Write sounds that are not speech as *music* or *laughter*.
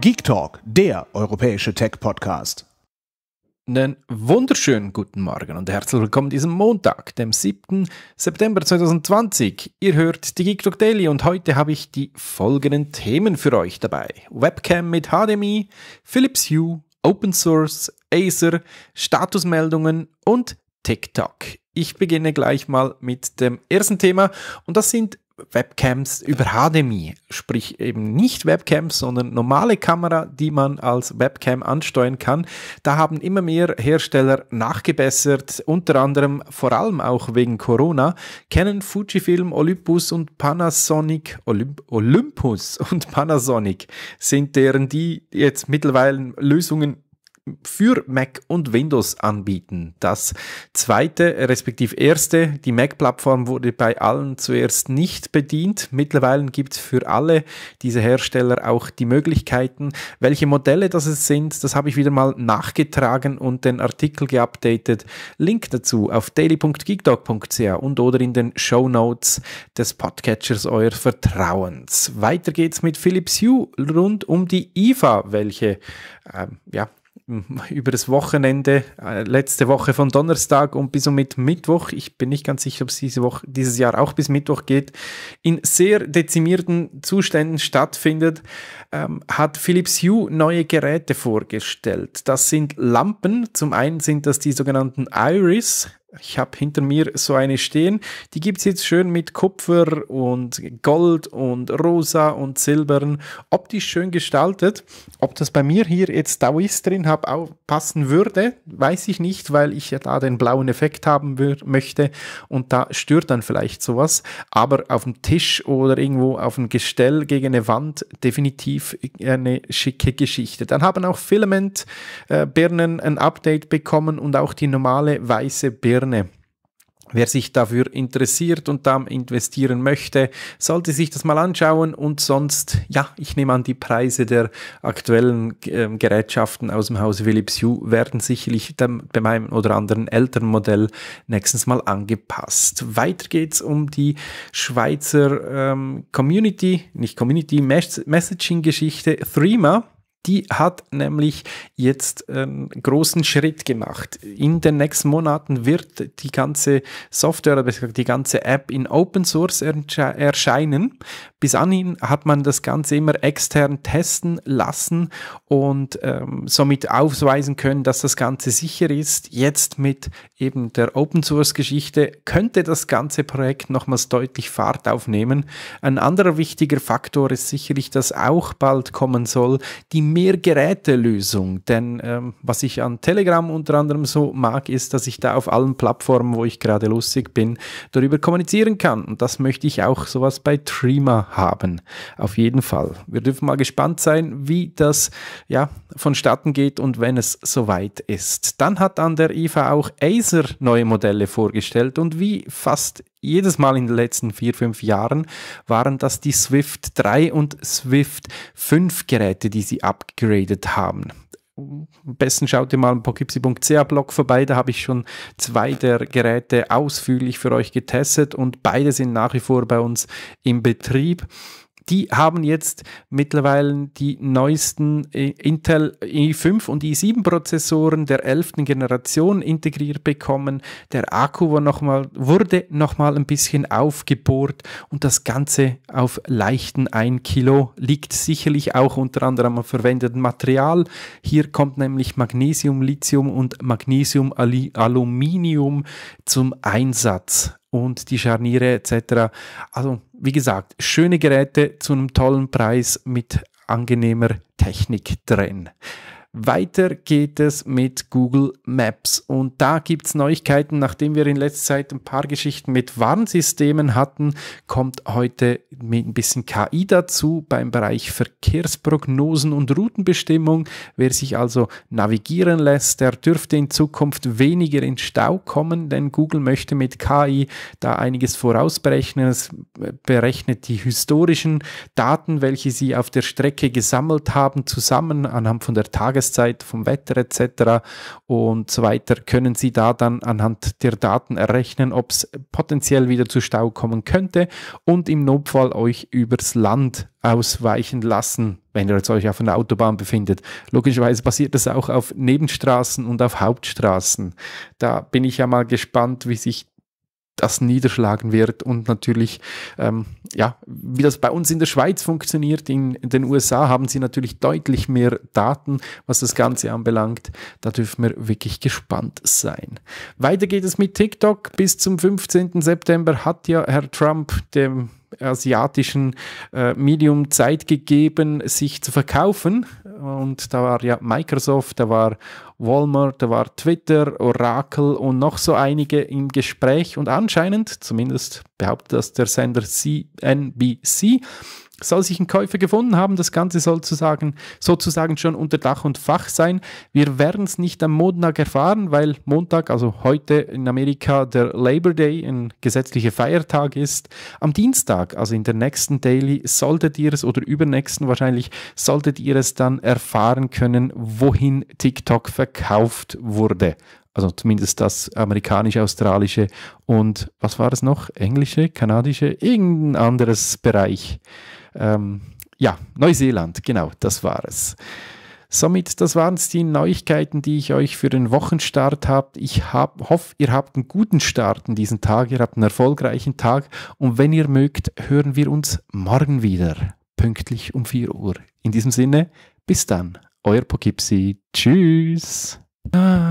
Geek Talk, der europäische Tech-Podcast. Einen wunderschönen guten Morgen und herzlich willkommen diesem Montag, dem 7. September 2020. Ihr hört die Geek Talk Daily und heute habe ich die folgenden Themen für euch dabei. Webcam mit HDMI, Philips Hue, Open Source, Acer, Statusmeldungen und TikTok. Ich beginne gleich mal mit dem ersten Thema und das sind Webcams über HDMI, sprich eben nicht Webcams, sondern normale Kamera, die man als Webcam ansteuern kann. Da haben immer mehr Hersteller nachgebessert, unter anderem vor allem auch wegen Corona. Kennen Fujifilm, Olympus und Panasonic, Olymp Olympus und Panasonic sind deren die jetzt mittlerweile Lösungen für Mac und Windows anbieten. Das zweite, respektive erste, die Mac-Plattform wurde bei allen zuerst nicht bedient. Mittlerweile gibt es für alle diese Hersteller auch die Möglichkeiten. Welche Modelle das es sind, das habe ich wieder mal nachgetragen und den Artikel geupdatet. Link dazu auf daily.geekdog.ch und oder in den Show Notes des Podcatchers eures Vertrauens. Weiter geht's mit Philips Hue rund um die IFA, welche ähm, ja, *laughs* über das Wochenende, äh, letzte Woche von Donnerstag und bis und mit Mittwoch, ich bin nicht ganz sicher, ob es diese Woche, dieses Jahr auch bis Mittwoch geht, in sehr dezimierten Zuständen stattfindet, ähm, hat Philips Hue neue Geräte vorgestellt. Das sind Lampen, zum einen sind das die sogenannten Iris, ich habe hinter mir so eine stehen. Die gibt es jetzt schön mit Kupfer und Gold und Rosa und Silbern. Optisch schön gestaltet. Ob das bei mir hier jetzt Taoist drin hab, auch passen würde, weiß ich nicht, weil ich ja da den blauen Effekt haben möchte. Und da stört dann vielleicht sowas. Aber auf dem Tisch oder irgendwo auf dem Gestell gegen eine Wand definitiv eine schicke Geschichte. Dann haben auch Filament-Birnen äh, ein Update bekommen und auch die normale weiße Birne gerne. Wer sich dafür interessiert und da investieren möchte, sollte sich das mal anschauen und sonst, ja, ich nehme an, die Preise der aktuellen ähm, Gerätschaften aus dem Hause Philips Hue werden sicherlich bei meinem oder anderen älteren Modell nächstens mal angepasst. Weiter geht's um die Schweizer ähm, Community, nicht Community, Messaging-Geschichte Threema die hat nämlich jetzt einen ähm, großen Schritt gemacht. In den nächsten Monaten wird die ganze Software, oder die ganze App in Open Source erscheinen. Bis anhin hat man das Ganze immer extern testen lassen und ähm, somit aufweisen können, dass das Ganze sicher ist. Jetzt mit eben der Open Source Geschichte könnte das ganze Projekt nochmals deutlich Fahrt aufnehmen. Ein anderer wichtiger Faktor ist sicherlich, dass auch bald kommen soll, die mehr Gerätelösung. Denn ähm, was ich an Telegram unter anderem so mag, ist, dass ich da auf allen Plattformen, wo ich gerade lustig bin, darüber kommunizieren kann. Und das möchte ich auch sowas bei Trima haben. Auf jeden Fall. Wir dürfen mal gespannt sein, wie das ja, vonstatten geht und wenn es soweit ist. Dann hat an der IFA auch Acer neue Modelle vorgestellt und wie fast jedes Mal in den letzten vier, fünf Jahren waren das die Swift 3 und Swift 5 Geräte, die sie upgradet haben. Am besten schaut ihr mal im pokipsi.ca-Blog vorbei, da habe ich schon zwei der Geräte ausführlich für euch getestet und beide sind nach wie vor bei uns im Betrieb. Die haben jetzt mittlerweile die neuesten äh, Intel i5 und i7 Prozessoren der 11. Generation integriert bekommen. Der Akku war noch mal, wurde nochmal ein bisschen aufgebohrt und das Ganze auf leichten 1 Kilo liegt sicherlich auch unter anderem am verwendeten Material. Hier kommt nämlich Magnesium, Lithium und Magnesium Aluminium zum Einsatz und die Scharniere etc. Also wie gesagt, schöne Geräte zu einem tollen Preis mit angenehmer Technik drin. Weiter geht es mit Google Maps und da gibt es Neuigkeiten. Nachdem wir in letzter Zeit ein paar Geschichten mit Warnsystemen hatten, kommt heute mit ein bisschen KI dazu beim Bereich Verkehrsprognosen und Routenbestimmung. Wer sich also navigieren lässt, der dürfte in Zukunft weniger in Stau kommen, denn Google möchte mit KI da einiges vorausberechnen. Es berechnet die historischen Daten, welche sie auf der Strecke gesammelt haben, zusammen anhand von der Tages Jahreszeit, vom Wetter etc. und so weiter, können Sie da dann anhand der Daten errechnen, ob es potenziell wieder zu Stau kommen könnte und im Notfall euch übers Land ausweichen lassen, wenn ihr euch auf einer Autobahn befindet. Logischerweise passiert das auch auf Nebenstraßen und auf Hauptstraßen. Da bin ich ja mal gespannt, wie sich das niederschlagen wird und natürlich, ähm, ja, wie das bei uns in der Schweiz funktioniert, in, den USA haben sie natürlich deutlich mehr Daten, was das Ganze anbelangt. Da dürfen wir wirklich gespannt sein. Weiter geht es mit TikTok. Bis zum 15. September hat ja Herr Trump dem asiatischen äh, Medium Zeit gegeben, sich zu verkaufen. Und da war ja Microsoft, da war Walmart, da war Twitter, Oracle und noch so einige im Gespräch. Und anscheinend, zumindest behauptet das der Sender CNBC, soll sich ein Käufer gefunden haben. Das Ganze soll sozusagen, sozusagen schon unter Dach und Fach sein. Wir werden es nicht am Montag erfahren, weil Montag, also heute in Amerika, der Labor Day, ein gesetzlicher Feiertag ist. Am Dienstag, also in der nächsten Daily, solltet ihr es oder übernächsten wahrscheinlich, solltet ihr es dann erfahren können, wohin TikTok verkauft wurde. Also zumindest das amerikanisch australische und was war es noch? Englische, kanadische, irgendein anderes Bereich. Ähm, ja, Neuseeland, genau, das war es. Somit, das waren es die Neuigkeiten, die ich euch für den Wochenstart habe. Ich hab, hoffe, ihr habt einen guten Start in diesen Tag, ihr habt einen erfolgreichen Tag und wenn ihr mögt, hören wir uns morgen wieder, pünktlich um 4 Uhr. In diesem Sinne, bis dann, euer Poughkeepsie. Tschüss. Ah.